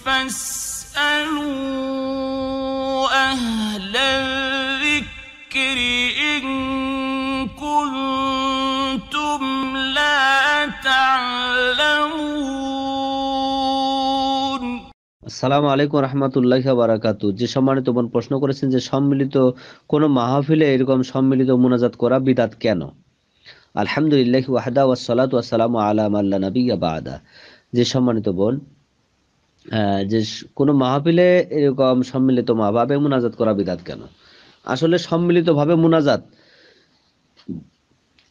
সালাম আলাইকুম রহমতুল্লাহ বারাকাতু যে সম্মানিত বোন প্রশ্ন করেছেন যে সম্মিলিত কোন মাহফিলে এরকম সম্মিলিত মোনাজাত করা বিদাত কেন আলহামদুলিল্লাহ ওয়াহদা ওয়াসালাত ওয়াসালামু আলাম আল্লাহ নবী বাদা যে সম্মানিত বোন যে কোন মাহফিলে এরকম সম্মিলিত মাহভাবে মোনাজাত করা বিদাত কেন আসলে সম্মিলিতভাবে মোনাজাত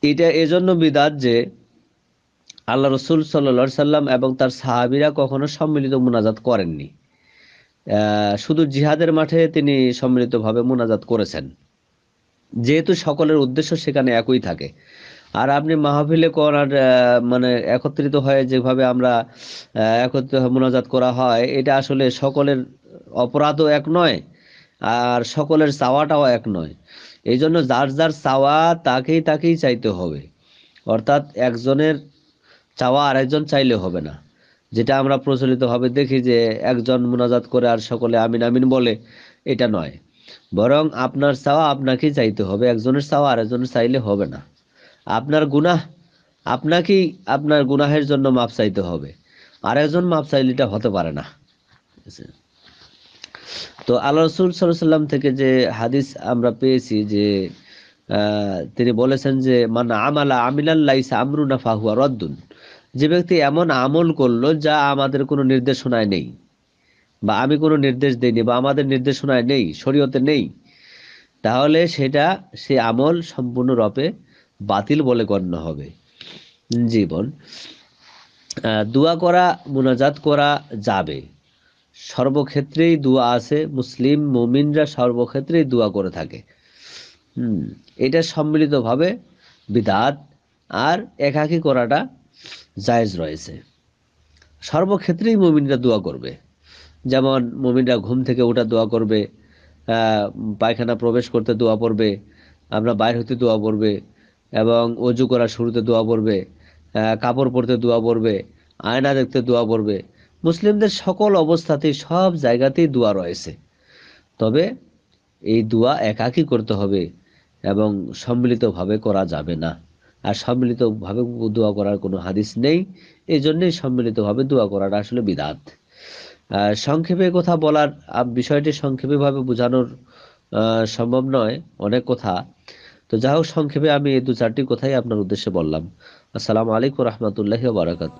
এটা এজন্য বিদাত যে আল্লাহ রসুল সাল্লা সাল্লাম এবং তার সাহাবিরা কখনো সম্মিলিত মোনাজাত করেননি শুধু জিহাদের মাঠে তিনি সম্মিলিতভাবে মোনাজাত করেছেন যেহেতু সকলের উদ্দেশ্য সেখানে একই থাকে আর আপনি মাহফিলে করার মানে একত্রিত হয়ে যেভাবে আমরা একত্রিত মোনাজাত করা হয় এটা আসলে সকলের অপরাধও এক নয় আর সকলের চাওয়াটাও এক নয় এই জন্য যার যার চাওয়া তাকেই তাকেই চাইতে হবে অর্থাৎ একজনের চাওয়া আরেকজন চাইলে হবে না যেটা আমরা প্রচলিত হবে দেখি যে একজন মোনাজাত করে আর সকলে আমিন আমিন বলে এটা নয় বরং আপনার চাওয়া আপনাকেই চাইতে হবে একজনের চাওয়া একজনের চাইলে হবে না আপনার গুনাহ আপনাকেই আপনার গুনাহের জন্য মাপ চাইতে হবে আর একজন মাপ চাইলিটা হতে পারে না তো আল্লাহ রসুল সাল্লাম থেকে যে হাদিস আমরা পেয়েছি যে তিনি বলেছেন যে মান আমালা আমিলাল্লাইসা আমরুনা ফাহুয়া রদ্দুন যে ব্যক্তি এমন আমল করলো যা আমাদের কোনো নির্দেশনায় নেই বা আমি কোনো নির্দেশ দিইনি বা আমাদের নির্দেশনায় নেই শরীয়তে নেই তাহলে সেটা সে আমল সম্পূর্ণরূপে বাতিল বলে গণ্য হবে জীবন দোয়া করা মোনাজাত করা যাবে সর্বক্ষেত্রেই দোয়া আছে মুসলিম মমিনরা সর্বক্ষেত্রেই দোয়া করে থাকে এটা সম্মিলিতভাবে বিদাত আর একাকি করাটা জায়েজ রয়েছে সর্বক্ষেত্রেই মমিনরা দোয়া করবে যেমন মমিনরা ঘুম থেকে ওঠা দোয়া করবে পায়খানা প্রবেশ করতে দোয়া পড়বে আমরা বাইর হতে দোয়া পড়বে এবং অজু করা শুরুতে দোয়া পড়বে কাপড় পরতে দোয়া পড়বে আয়না দেখতে দোয়া পড়বে মুসলিমদের সকল অবস্থাতেই সব জায়গাতেই দোয়া রয়েছে তবে এই দোয়া একাকী করতে হবে এবং সম্মিলিতভাবে করা যাবে না আর সম্মিলিতভাবে দোয়া করার কোনো হাদিস নেই এই জন্যেই সম্মিলিতভাবে দোয়া করাটা আসলে বিদাত সংক্ষেপে কথা বলার বিষয়টি সংক্ষেপেভাবে বোঝানোর সম্ভব নয় অনেক কথা তো যা হোক সংক্ষেপে আমি এই দু চারটি কথাই আপনার উদ্দেশ্যে বললাম আসসালামু আলাইকুম রহমতুল্লাহ বারাকাতু